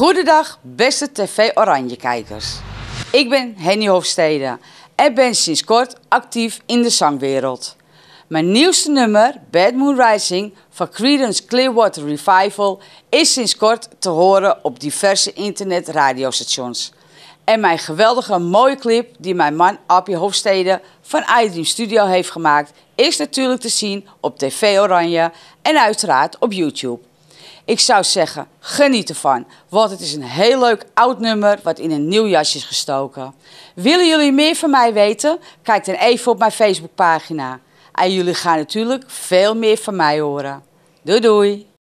Goedendag, beste TV Oranje-kijkers. Ik ben Henny Hofstede en ben sinds kort actief in de zangwereld. Mijn nieuwste nummer, Bad Moon Rising, van Creedence Clearwater Revival, is sinds kort te horen op diverse internetradiostations. En mijn geweldige mooie clip die mijn man Appie Hofstede van iDream Studio heeft gemaakt, is natuurlijk te zien op TV Oranje en uiteraard op YouTube. Ik zou zeggen, geniet ervan, want het is een heel leuk oud nummer wat in een nieuw jasje is gestoken. Willen jullie meer van mij weten? Kijk dan even op mijn Facebookpagina. En jullie gaan natuurlijk veel meer van mij horen. Doei doei!